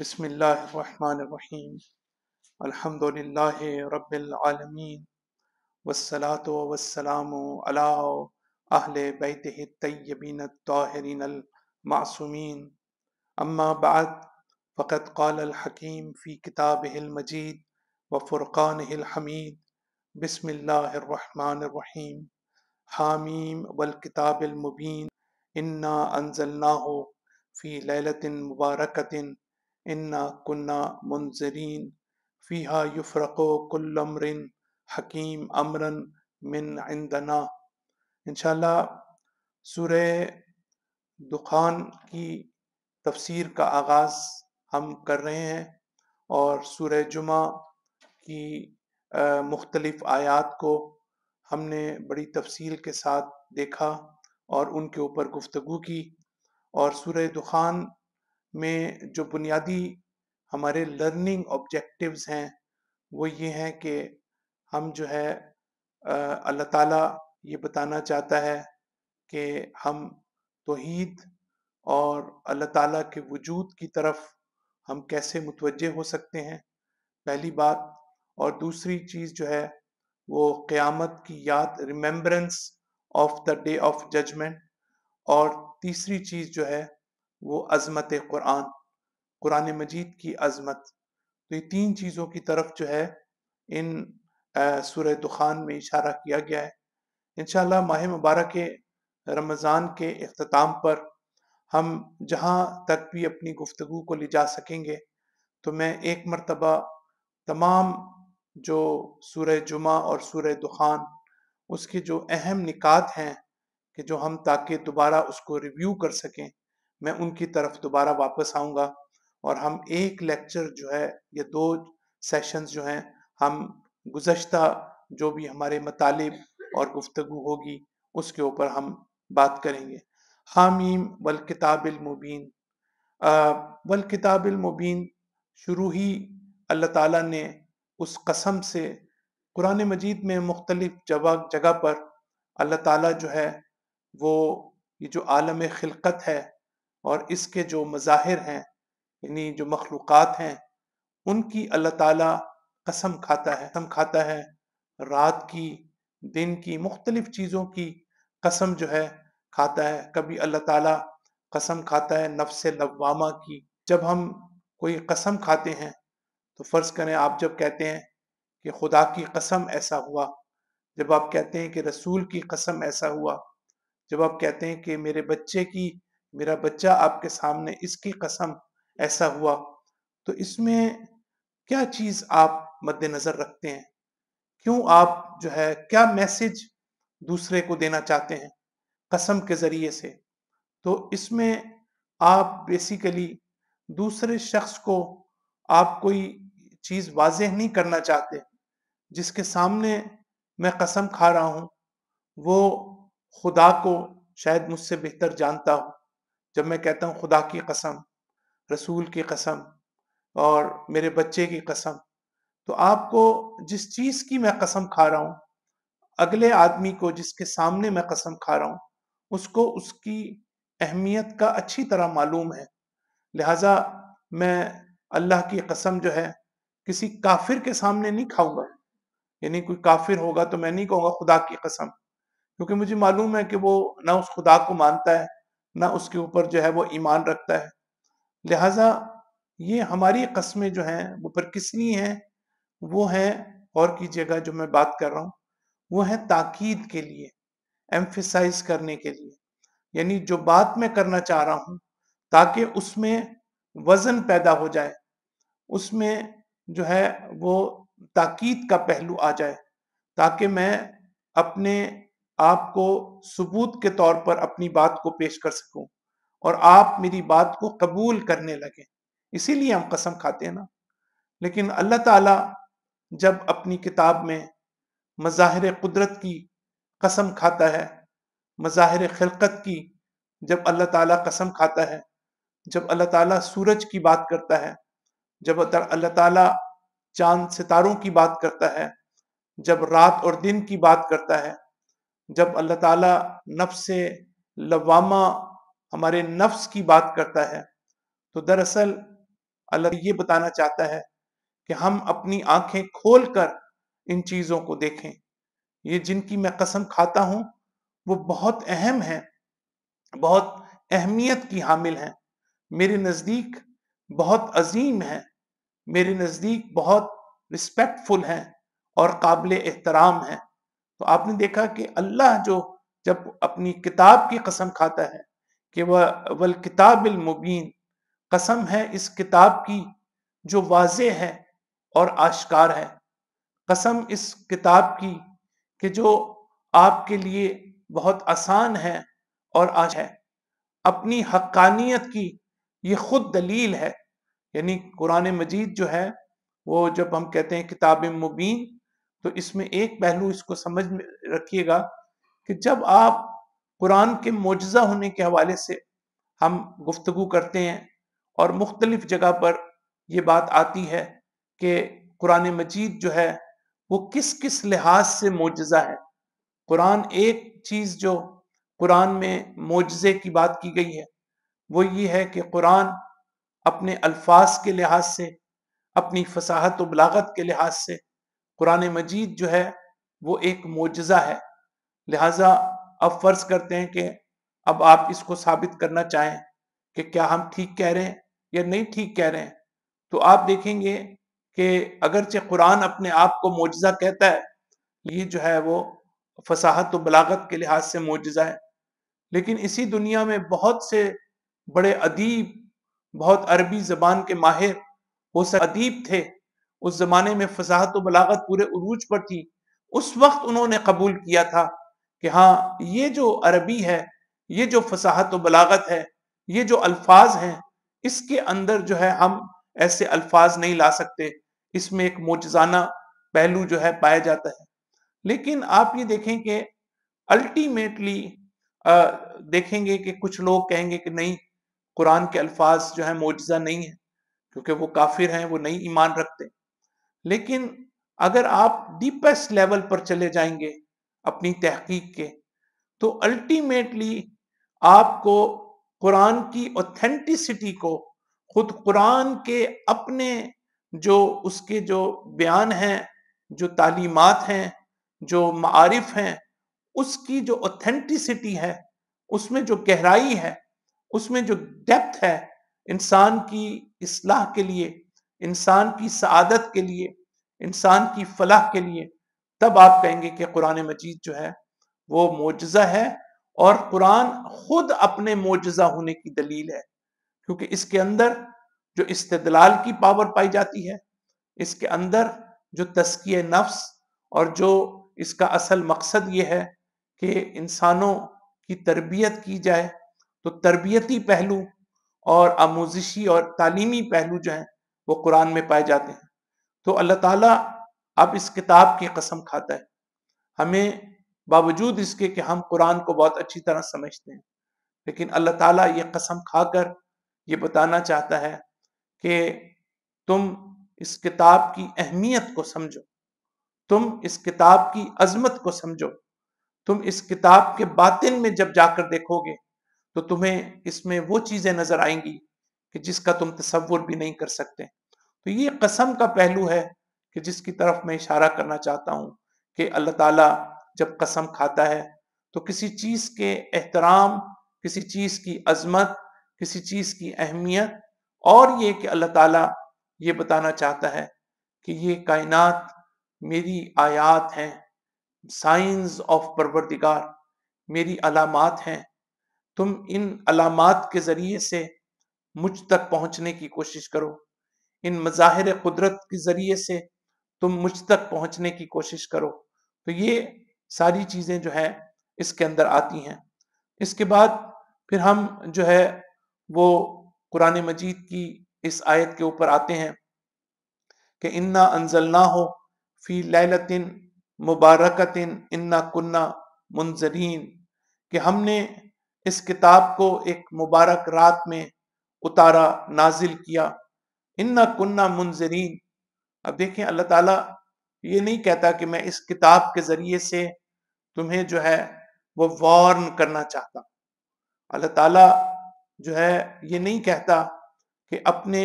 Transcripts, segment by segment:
बसमीम अल्हम्दुलिल्लाह रब्बिलआलमीन वस्सलातु वस्सलामु अला अहले बैतिहि तय्यबीन ताहिरीन मासूमीन अम्मा बाद फ़कत क़ाल हकीम फ़ी किताब मजीद व फ़ुरक़ान हमीद बसमीम हामीम वलकिताबिलमुबीन इन्ना अनजल्ना फ़ी लैलतिन मुबारकतिन इन्ना कुन्ना मुंजरीन फ़ीहा युफरको कुल्लमरिन हकीम अमरन मिन इंदना इनशाला सुर दुखान की तफसीर का आगाज़ हम कर रहे हैं और सुर जुमा की मुख्तलिफ़ आयात को हमने बड़ी तफसील के साथ देखा और उनके ऊपर गुफ्तु की और सुर दुखान में जो बुनियादी हमारे लर्निंग ऑब्जेक्टिव्स हैं वो ये हैं कि हम जो है अल्लाह ताला ये बताना चाहता है कि हम तोहीद और अल्लाह ताला के वजूद की तरफ हम कैसे मुतवजह हो सकते हैं पहली बात और दूसरी चीज़ जो है वो क़यामत की याद remembrance of the day of judgment और तीसरी चीज़ जो है वो अज़मत कुरान कुरान मजीद की अज़मत तो ये तीन चीज़ों की तरफ जो है इन सूरह दुखान में इशारा किया गया है इन माह मुबारक रमज़ान के अख्ताम पर हम जहाँ तक भी अपनी गुफ्तु को ले जा सकेंगे तो मैं एक मरतबा तमाम जो सूर्य जुमा और सूर्य दुखान उसके जो अहम निकात हैं कि जो हम ताकि दोबारा उसको रिव्यू कर सकें मैं उनकी तरफ दोबारा वापस आऊँगा और हम एक लेक्चर जो है या दो सेशंस जो हैं हम गुज्त जो भी हमारे मतलब और गुफ्तु होगी उसके ऊपर हम बात करेंगे हामीम वल किताबिलमुबीन वल किताबिलमुबीन शुरू ही अल्लाह ताला ने उस कसम से कुरान मजीद में मुख्तलिफ जगह जगह पर अल्लाह ताला जो है वो ये जो आलम खिलकत है और इसके जो मज़ाहिर हैं यानी जो मखलूक़ हैं उनकी अल्लाह ताला कसम खाता है कसम खाता है रात की दिन की मुख्तलिफ चीज़ों की कसम जो है खाता है कभी अल्लाह ताला कसम खाता है नफ्स लवामा की जब हम कोई कसम खाते हैं तो फ़र्ज़ करें आप जब कहते हैं कि खुदा की कसम ऐसा हुआ जब आप कहते हैं कि रसूल की कसम ऐसा हुआ जब आप कहते हैं कि मेरे बच्चे की मेरा बच्चा आपके सामने इसकी कसम ऐसा हुआ तो इसमें क्या चीज आप मद्देनजर रखते हैं क्यों आप जो है क्या मैसेज दूसरे को देना चाहते हैं कसम के जरिए से तो इसमें आप बेसिकली दूसरे शख्स को आप कोई चीज वाजह नहीं करना चाहते जिसके सामने मैं कसम खा रहा हूं वो खुदा को शायद मुझसे बेहतर जानता हो जब मैं कहता हूँ खुदा की कसम रसूल की कसम और मेरे बच्चे की कसम तो आपको जिस चीज़ की मैं कसम खा रहा हूँ अगले आदमी को जिसके सामने मैं कसम खा रहा हूँ उसको उसकी अहमियत का अच्छी तरह मालूम है लिहाजा मैं अल्लाह की कसम जो है किसी काफिर के सामने नहीं खाऊंगा यानी कोई काफिर होगा तो मैं नहीं कहूँगा खुदा की कसम क्योंकि मुझे मालूम है कि वो ना उस खुदा को मानता है ना उसके ऊपर जो है वो ईमान रखता है लिहाजा ये हमारी कस्में जो हैं वो परकिसनी हैं वो हैं और की जगह जो मैं बात कर रहा हूँ वो है ताकीद के लिए एम्फिसाइज करने के लिए यानी जो बात मैं करना चाह रहा हूँ ताकि उसमें वज़न पैदा हो जाए उसमें जो है वो ताकीद का पहलू आ जाए ताकि मैं अपने आपको सबूत के तौर पर अपनी बात को पेश कर सकूं और आप मेरी बात को कबूल करने लगे इसीलिए हम कसम खाते हैं ना लेकिन अल्लाह ताला जब अपनी किताब में मज़ाहिर कुदरत की कसम खाता है मज़ाहिर खिलकत की जब अल्लाह ताला कसम खाता है जब अल्लाह ताला सूरज की बात करता है जब अल्लाह ताला चांद सितारों की बात करता है जब रात और दिन की बात करता है जब अल्लाह ताला नफ्स लवामा हमारे नफ्स की बात करता है तो दरअसल अल्लाह ये बताना चाहता है कि हम अपनी आंखें खोल कर इन चीज़ों को देखें ये जिनकी मैं कसम खाता हूँ वो बहुत अहम है बहुत अहमियत की हामिल हैं मेरे नज़दीक बहुत अजीम है मेरे नज़दीक बहुत रिस्पेक्टफुल हैं और काबिल एहतराम हैं तो आपने देखा कि अल्लाह जो जब अपनी किताब की कसम खाता है कि वह वल किताबिल मुबीन कसम है इस किताब की जो वाज है और आश्कार है कसम इस किताब की कि जो आपके लिए बहुत आसान है और आज है अपनी हक्कानियत की ये खुद दलील है यानी कुरान मजीद जो है वो जब हम कहते हैं किताब मुबीन तो इसमें एक पहलू इसको समझ में रखिएगा कि जब आप कुरान के मुजजा होने के हवाले से हम गुफ्तु करते हैं और मुख्तलिफ जगह पर यह बात आती है कि कुरान मजीद जो है वो किस किस लिहाज से मुजजा है कुरान एक चीज़ जो कुरान में मुजजे की बात की गई है वो ये है कि कुरान अपने अल्फाज के लिहाज से अपनी फसाहत व बलागत के लिहाज से कुरान मजीद जो है वो एक मोजा है लिहाजा अब फ़र्ज़ करते हैं कि अब आप इसको साबित करना चाहें कि क्या हम ठीक कह रहे हैं या नहीं ठीक कह रहे हैं तो आप देखेंगे कि अगरचे कुरान अपने आप को मोजा कहता है ये जो है वो फसाहत और बलागत के लिहाज से मोजा है लेकिन इसी दुनिया में बहुत से बड़े अदीब बहुत अरबी ज़बान के माहिर वो सब अदीब थे उस जमाने में फसाहत बलागत पूरे उरूज पर थी उस वक्त उन्होंने कबूल किया था कि हाँ ये जो अरबी है ये जो फसाहत व बलागत है ये जो अल्फाज हैं इसके अंदर जो है हम ऐसे अल्फाज नहीं ला सकते इसमें एक मोजाना पहलू जो है पाया जाता है लेकिन आप ये देखें कि अल्टीमेटली देखेंगे कि कुछ लोग कहेंगे कि नहीं कुरान के अल्फाज जो है मोजा नहीं है क्योंकि वो काफिर हैं वो नहीं ईमान रखते लेकिन अगर आप डीपेस्ट लेवल पर चले जाएंगे अपनी तहकीक के तो अल्टीमेटली आपको कुरान की ऑथेंटिसिटी को खुद कुरान के अपने जो उसके जो बयान हैं जो तालीमत हैं जो मारफ हैं उसकी जो ऑथेंटिसिटी है उसमें जो गहराई है उसमें जो डेप्थ है इंसान की इसलाह के लिए इंसान की सदत के लिए इंसान की फलाह के लिए तब आप कहेंगे कि कुरान मजीद जो है वो मोजा है और कुरान खुद अपने मोजा होने की दलील है क्योंकि इसके अंदर जो इस्तलाल की पावर पाई जाती है इसके अंदर जो तस्की नफ्स और जो इसका असल मकसद ये है कि इंसानों की तरबियत की जाए तो तरबियती पहलू और आमोजिशी और तालीमी पहलू जो हैं वो कुरान में पाए जाते हैं तो अल्लाह ताला अब इस किताब की कसम खाता है हमें बावजूद इसके कि हम कुरान को बहुत अच्छी तरह समझते हैं लेकिन अल्लाह ताला ये कसम खाकर ये बताना चाहता है कि तुम इस किताब की अहमियत को समझो तुम इस किताब की अजमत को समझो तुम इस किताब के बातिन में जब जाकर देखोगे तो तुम्हें इसमें वो चीज़ें नज़र आएंगी कि जिसका तुम तस्वुर भी नहीं कर सकते तो ये कसम का पहलू है कि जिसकी तरफ मैं इशारा करना चाहता हूँ कि अल्लाह ताला जब कसम खाता है तो किसी चीज़ के एहतराम किसी चीज़ की अजमत किसी चीज़ की अहमियत और ये कि अल्लाह ताला ये बताना चाहता है कि ये कायनात मेरी आयात हैं साइंस ऑफ परवरदिगार मेरी अलामत हैं तुम इन अलामत के ज़रिए से मुझ तक पहुंचने की कोशिश करो इन मज़ाहिर कुदरत के ज़रिए से तुम मुझ तक पहुंचने की कोशिश करो तो ये सारी चीज़ें जो है इसके अंदर आती हैं इसके बाद फिर हम जो है वो कुरान मजीद की इस आयत के ऊपर आते हैं कि इन्ना ना हो फ़ी लैलतिन मुबारकतिन इन्ना कुन्ना मुंजरीन कि हमने इस किताब को एक मुबारक रात में उतारा नाजिल किया इन्ना कुन्ना मुंजरीन अब देखें अल्लाह ताला ये नहीं कहता कि मैं इस किताब के ज़रिए से तुम्हें जो है वो वार्न करना चाहता अल्लाह ताला जो है ये नहीं कहता कि अपने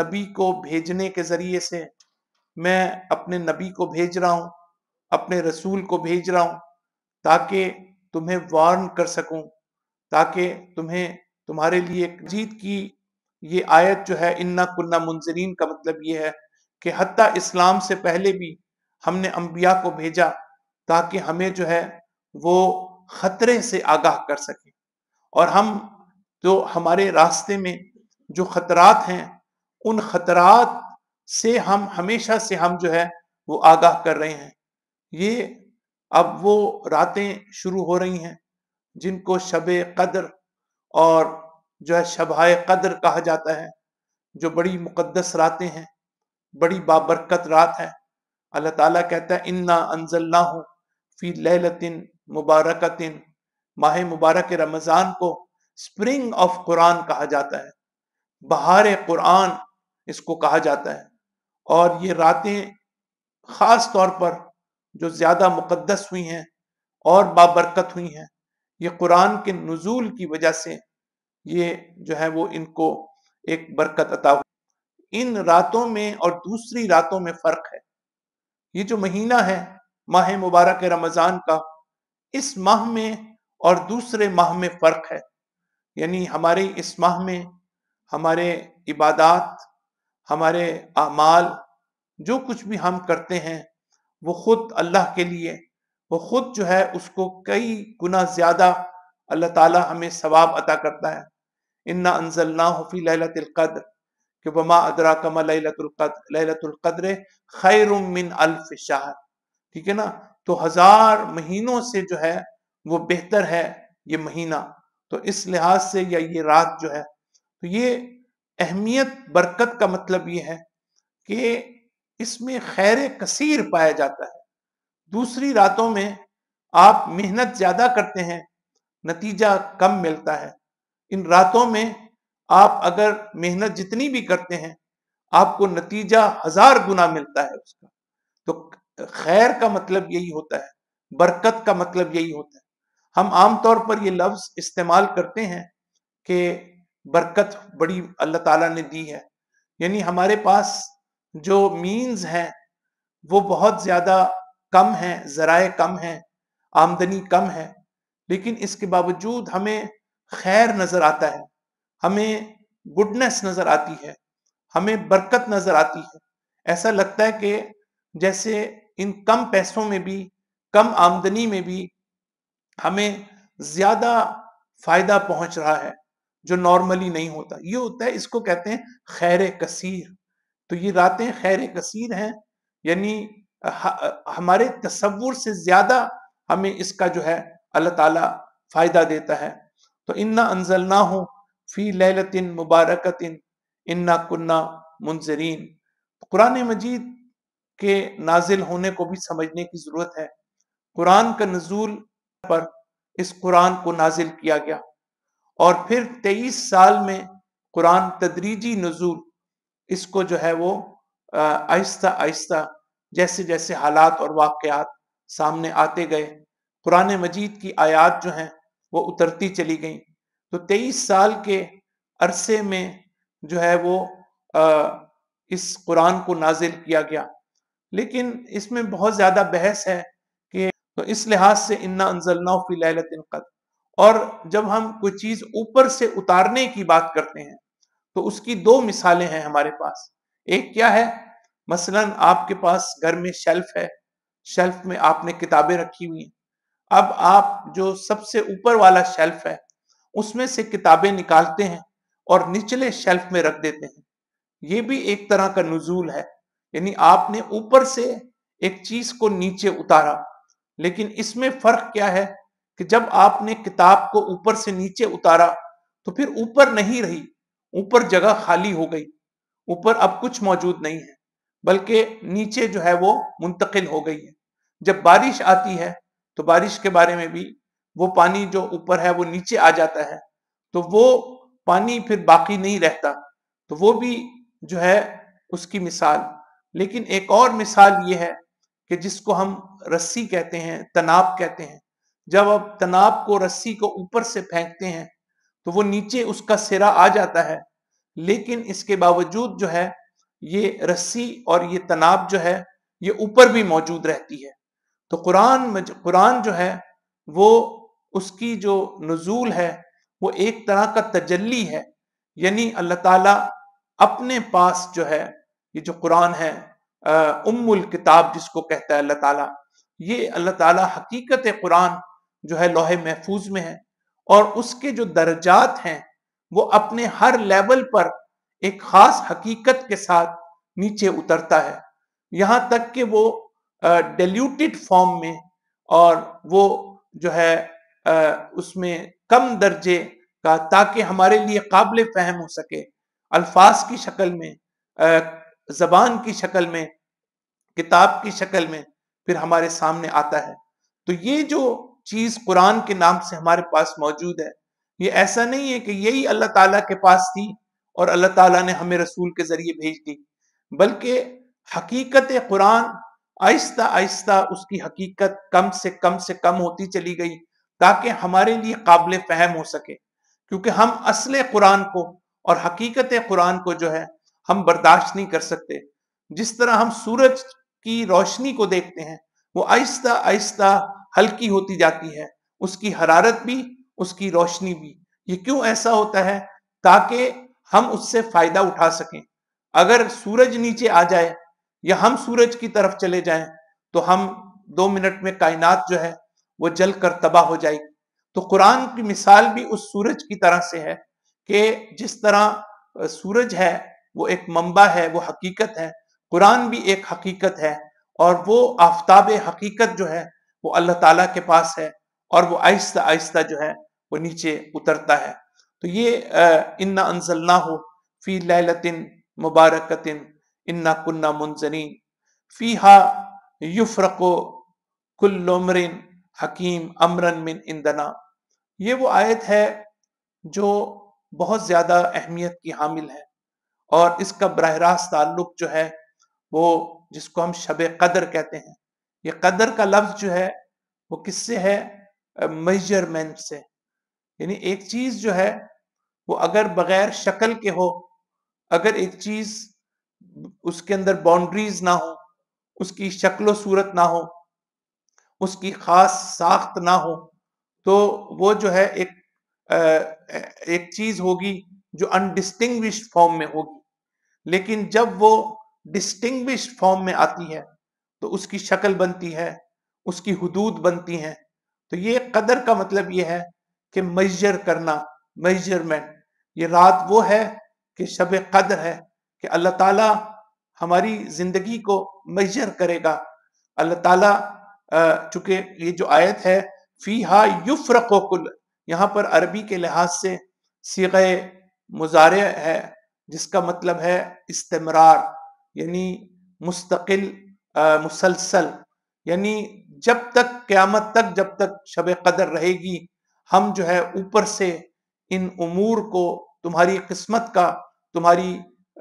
नबी को भेजने के ज़रिए से मैं अपने नबी को भेज रहा हूँ अपने रसूल को भेज रहा हूँ ताकि तुम्हें वार्न कर सकूँ ताकि तुम्हें तुम्हारे लिए एक जीत की ये आयत जो है इन्ना कुन्ना मुंजरीन का मतलब ये है कि हत्ता इस्लाम से पहले भी हमने अम्बिया को भेजा ताकि हमें जो है वो ख़तरे से आगाह कर सके और हम जो हमारे रास्ते में जो ख़तरात हैं उन ख़तरात से हम हमेशा से हम जो है वो आगाह कर रहे हैं ये अब वो रातें शुरू हो रही हैं जिनको शब कदर और जो है शबाए कदर कहा जाता है जो बड़ी मुकद्दस रातें हैं बड़ी बाबरकत रात है अल्लाह ताला कहता है इन्ना अनजल्ला हूँ फी लहलतिन मुबारकतिन माह मुबारक रमज़ान को स्प्रिंग ऑफ कुरान कहा जाता है बहार कुरान इसको कहा जाता है और ये रातें ख़ास तौर पर जो ज़्यादा मुकद्दस हुई हैं और बाबरकत हुई हैं ये कुरान के नज़ूल की वजह से ये जो है वो इनको एक बरकत अता इन रातों में और दूसरी रातों में फर्क है ये जो महीना है माह मुबारक रमज़ान का इस माह में और दूसरे माह में फ़र्क है यानी हमारे इस माह में हमारे इबादत हमारे अमाल जो कुछ भी हम करते हैं वो ख़ुद अल्लाह के लिए वो ख़ुद जो है उसको कई गुना ज़्यादा अल्लाह ताला हमें सवाब अता करता है इन्ना कि अदरा कमा खैर अल्फ ठीक है ना तो हज़ार महीनों से जो है वो बेहतर है ये महीना तो इस लिहाज से या ये रात जो है तो ये अहमियत बरकत का मतलब ये है कि इसमें खैर कसीर पाया जाता है दूसरी रातों में आप मेहनत ज़्यादा करते हैं नतीजा कम मिलता है इन रातों में आप अगर मेहनत जितनी भी करते हैं आपको नतीजा हजार गुना मिलता है उसका तो खैर का मतलब यही होता है बरकत का मतलब यही होता है हम आमतौर पर ये लफ्ज इस्तेमाल करते हैं कि बरकत बड़ी अल्लाह ताला ने दी है यानी हमारे पास जो मीन्स हैं वो बहुत ज़्यादा कम हैं ज़राए कम हैं आमदनी कम है लेकिन इसके बावजूद हमें खैर नजर आता है हमें गुडनेस नजर आती है हमें बरकत नजर आती है ऐसा लगता है कि जैसे इन कम पैसों में भी कम आमदनी में भी हमें ज्यादा फायदा पहुंच रहा है जो नॉर्मली नहीं होता ये होता है इसको कहते हैं खैर कसीर तो ये रातें खैर कसीर हैं यानी हमारे तस्वुर से ज्यादा हमें इसका जो है अल्लाह ताला फायदा देता है तो इन्ना ना हो फ़ी लहलतिन मुबारकतिन इन्ना कुन्ना मुंजरीन कुरान मजीद के नाजिल होने को भी समझने की ज़रूरत है कुरान का नजूल पर इस कुरान को नाजिल किया गया और फिर तेईस साल में कुरान तदरीजी नजूल इसको जो है वो आहिस्ता आहिस्ता जैसे जैसे हालात और वाकयात सामने आते गए कुरान मजीद की आयात जो हैं वो उतरती चली गई तो तेईस साल के अरसे में जो है वो आ, इस कुरान को नाजिल किया गया लेकिन इसमें बहुत ज़्यादा बहस है कि तो इस लिहाज से इन्ना अनजलना फी और जब हम कोई चीज़ ऊपर से उतारने की बात करते हैं तो उसकी दो मिसालें हैं हमारे पास एक क्या है मसलन आपके पास घर में शेल्फ है शेल्फ में आपने किताबें रखी हुई हैं अब आप जो सबसे ऊपर वाला शेल्फ है उसमें से किताबें निकालते हैं और निचले शेल्फ में रख देते हैं ये भी एक तरह का नजूल है यानी आपने ऊपर से एक चीज को नीचे उतारा लेकिन इसमें फर्क क्या है कि जब आपने किताब को ऊपर से नीचे उतारा तो फिर ऊपर नहीं रही ऊपर जगह खाली हो गई ऊपर अब कुछ मौजूद नहीं है बल्कि नीचे जो है वो मुंतकिल हो गई है जब बारिश आती है तो बारिश के बारे में भी वो पानी जो ऊपर है वो नीचे आ जाता है तो वो पानी फिर बाकी नहीं रहता तो वो भी जो है उसकी मिसाल लेकिन एक और मिसाल ये है कि जिसको हम रस्सी कहते हैं तनाव कहते हैं जब आप तनाव को रस्सी को ऊपर से फेंकते हैं तो वो नीचे उसका सिरा आ जाता है लेकिन इसके बावजूद जो है ये रस्सी और ये तनाव जो है ये ऊपर भी मौजूद रहती है तो कुरान कुरान जो है वो उसकी जो नजूल है वो एक तरह का तजल्ली है यानी अल्लाह ताला अपने पास जो है ये जो कुरान है उम्मुल किताब जिसको कहता है अल्लाह ताला ये अल्लाह ताला हकीकत कुरान जो है लोहे महफूज में है और उसके जो दर्जात हैं वो अपने हर लेवल पर एक खास हकीकत के साथ नीचे उतरता है यहाँ तक कि वो डेल्यूटेड फॉर्म में और वो जो है उसमें कम दर्जे का ताकि हमारे लिए काबिल फहम हो सके अल्फाज की शक्ल में जबान की शक्ल में किताब की शक्ल में फिर हमारे सामने आता है तो ये जो चीज़ कुरान के नाम से हमारे पास मौजूद है ये ऐसा नहीं है कि यही अल्लाह ताला के पास थी और अल्लाह ताला ने हमें रसूल के ज़रिए भेज दी बल्कि हकीकत कुरान आहिस्ता आहिस्ता उसकी हकीकत कम से कम से कम होती चली गई ताकि हमारे लिए काबिल फहम हो सके क्योंकि हम असल कुरान को और हकीकत कुरान को जो है हम बर्दाश्त नहीं कर सकते जिस तरह हम सूरज की रोशनी को देखते हैं वो आहिस्ता आहिस्ता हल्की होती जाती है उसकी हरारत भी उसकी रोशनी भी ये क्यों ऐसा होता है ताकि हम उससे फायदा उठा सकें अगर सूरज नीचे आ जाए या हम सूरज की तरफ चले जाएं तो हम दो मिनट में कायनात जो है वो जल कर तबाह हो जाएगी तो कुरान की मिसाल भी उस सूरज की तरह से है कि जिस तरह सूरज है वो एक मंबा है वो हकीकत है कुरान भी एक हकीकत है और वो आफ्ताब हकीकत जो है वो अल्लाह ताला के पास है और वो आहिस्ता आहिस्ता जो है वो नीचे उतरता है तो ये इन्ना ना हो फी लतिन मुबारकतिन इन्ना कुन्ना मुनजनी फीहा युफ्रको कुल्लमरिन हकीम अमरन मिन इंदना ये वो आयत है जो बहुत ज़्यादा अहमियत की हामिल है और इसका बरह रास्त ताल्लुक जो है वो जिसको हम शब कदर कहते हैं ये कदर का लफ्ज़ जो है वो किससे है मेजरमेंट से यानी एक चीज़ जो है वो अगर बग़ैर शक्ल के हो अगर एक चीज़ उसके अंदर बाउंड्रीज ना हो उसकी शक्लो सूरत ना हो उसकी खास साख्त ना हो तो वो जो है एक आ, एक चीज होगी जो अनडिस्टिंग फॉर्म में होगी लेकिन जब वो डिस्टिंग फॉर्म में आती है तो उसकी शक्ल बनती है उसकी हदूद बनती हैं तो ये कदर का मतलब ये है कि मैजर करना मेजरमेंट ये रात वो है कि शब कदर है कि अल्लाह ताला हमारी ज़िंदगी को मैजर करेगा अल्लाह ताला चूँकि ये जो आयत है फ़ी हा युफ्रकुल यहाँ पर अरबी के लिहाज से सीगे मुजारे है जिसका मतलब है इस्तमरार यानी मुस्तकिल मुसलसल यानी जब तक क़्यामत तक जब तक शब कदर रहेगी हम जो है ऊपर से इन उमूर को तुम्हारी किस्मत का तुम्हारी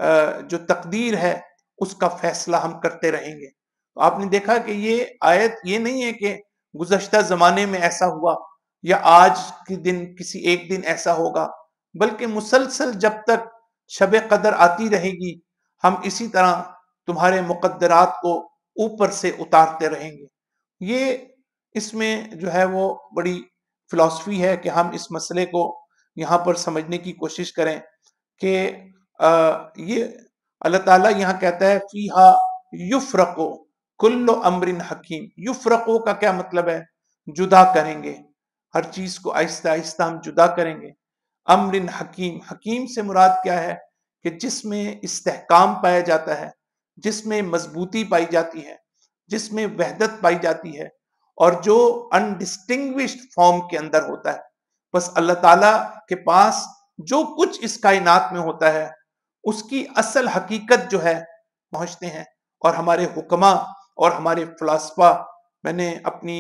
जो तकदीर है उसका फैसला हम करते रहेंगे तो आपने देखा कि ये आयत ये नहीं है कि गुजशत ज़माने में ऐसा हुआ या आज के दिन किसी एक दिन ऐसा होगा बल्कि मुसलसल जब तक शब कदर आती रहेगी हम इसी तरह तुम्हारे मुकद्दरात को ऊपर से उतारते रहेंगे ये इसमें जो है वो बड़ी फ़िलासफ़ी है कि हम इस मसले को यहाँ पर समझने की कोशिश करें कि ये अल्लाह ताला यहाँ कहता है फीहा युफरको कुल्लो अमरिन हकीम युफरको का क्या मतलब है जुदा करेंगे हर चीज को आहिस्ता आहिस्ता हम जुदा करेंगे अमरिन हकीम हकीम से मुराद क्या है कि जिसमें इस्तेकाम पाया जाता है जिसमें मजबूती पाई जाती है जिसमें वहदत पाई जाती है और जो अनडिस्टिंग्विश्ड फॉर्म के अंदर होता है बस अल्लाह ताला के पास जो कुछ इस कायनात में होता है उसकी असल हकीकत जो है पहुंचते हैं और हमारे हुक्मा और हमारे फलासफा मैंने अपनी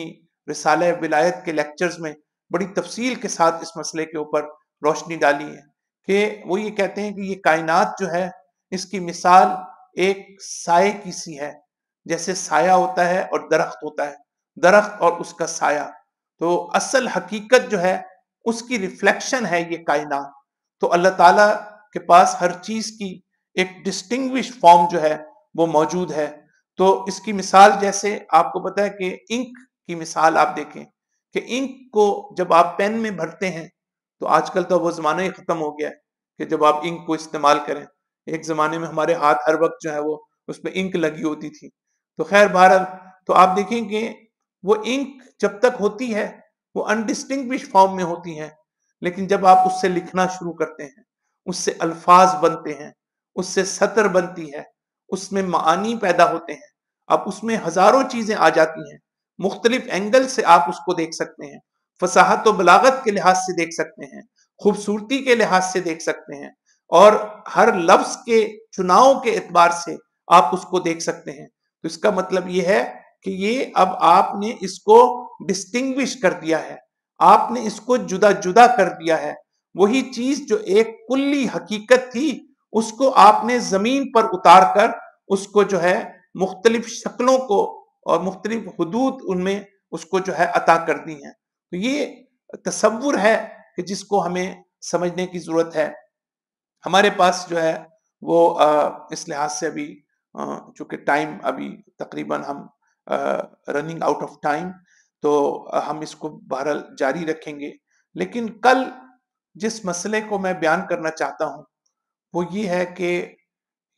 रिसाल विलायत के लेक्चर्स में बड़ी तफसील के साथ इस मसले के ऊपर रोशनी डाली है कि वो ये कहते हैं कि ये कायनात जो है इसकी मिसाल एक साय की सी है जैसे साया होता है और दरख्त होता है दरख्त और उसका साया तो असल हकीकत जो है उसकी रिफ्लेक्शन है ये कायनात तो अल्लाह ताला के पास हर चीज की एक डिस्टिंग फॉर्म जो है वो मौजूद है तो इसकी मिसाल जैसे आपको पता है कि इंक की मिसाल आप देखें कि इंक को जब आप पेन में भरते हैं तो आजकल तो वो ज़माना ही ख़त्म हो गया है कि जब आप इंक को इस्तेमाल करें एक ज़माने में हमारे हाथ हर वक्त जो है वो उस पर इंक लगी होती थी तो खैर भारत तो आप देखें कि वो इंक जब तक होती है वो अनडिस्टिंग फॉर्म में होती है लेकिन जब आप उससे लिखना शुरू करते हैं उससे अल्फाज बनते हैं उससे सतर बनती है उसमें मानी पैदा होते हैं अब उसमें हजारों चीजें आ जाती हैं मुख्तलिफ एंगल से आप उसको देख सकते हैं फसाहत व बलागत के लिहाज से देख सकते हैं खूबसूरती के लिहाज से देख सकते हैं और हर लफ्ज के चुनाव के एतबार से आप उसको देख सकते हैं तो इसका मतलब यह है कि ये अब आपने इसको डिस्टिंग्विश कर दिया है आपने इसको जुदा जुदा कर दिया है वही चीज जो एक कुल्ली हकीकत थी उसको आपने जमीन पर उतार कर उसको जो है मुख्तलिफ शक्लों को और मुख्तलिफ हदूद उनमें उसको जो है अता कर दी हैं तो ये तस्वुर है कि जिसको हमें समझने की ज़रूरत है हमारे पास जो है वो इस लिहाज से अभी चूंकि टाइम अभी तकरीबन हम रनिंग आउट ऑफ टाइम तो हम इसको बहरहाल जारी रखेंगे लेकिन कल जिस मसले को मैं बयान करना चाहता हूँ वो ये है कि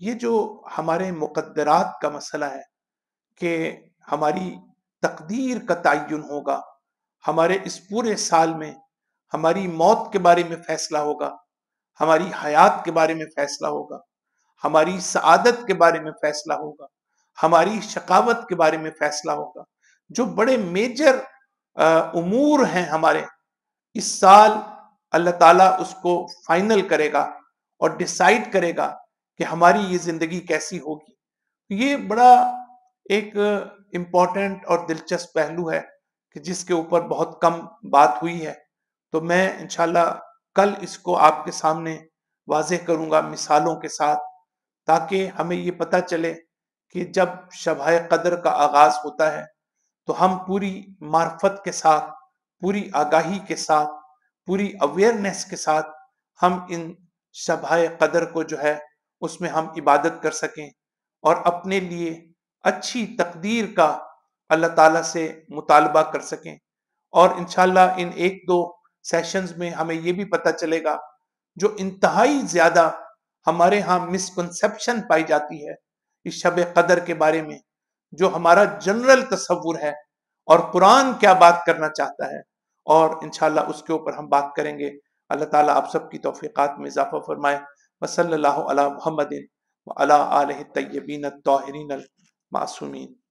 ये जो हमारे मुकद्दरात का मसला है कि हमारी तकदीर का तयन होगा हमारे इस पूरे साल में हमारी मौत के बारे में फैसला होगा हमारी हयात के बारे में फैसला होगा हमारी सआदत के बारे में फैसला होगा हमारी शकावत के बारे में फैसला होगा जो बड़े मेजर आ, उमूर हैं हमारे इस साल अल्लाह ताला उसको फाइनल करेगा और डिसाइड करेगा कि हमारी ये ज़िंदगी कैसी होगी तो ये बड़ा एक इम्पॉर्टेंट और दिलचस्प पहलू है कि जिसके ऊपर बहुत कम बात हुई है तो मैं इनशाला कल इसको आपके सामने वाजह करूंगा मिसालों के साथ ताकि हमें ये पता चले कि जब शबा कदर का आगाज़ होता है तो हम पूरी मार्फत के साथ पूरी आगाही के साथ पूरी अवेयरनेस के साथ हम इन शबाए कदर को जो है उसमें हम इबादत कर सकें और अपने लिए अच्छी तकदीर का अल्लाह ताला से मुतालबा कर सकें और इन इन एक दो सेशंस में हमें ये भी पता चलेगा जो इंतहाई ज़्यादा हमारे यहाँ मिसकनसेप्शन पाई जाती है इस शब कदर के बारे में जो हमारा जनरल तस्वुर है और कुरान क्या बात करना चाहता है और इन उसके ऊपर हम बात करेंगे अल्लाह ताला आप सब की तोफ़ीक़ात में इजाफ़ा फरमाए वसल महमदिन वला तयबीन तोहरीन मासूमीन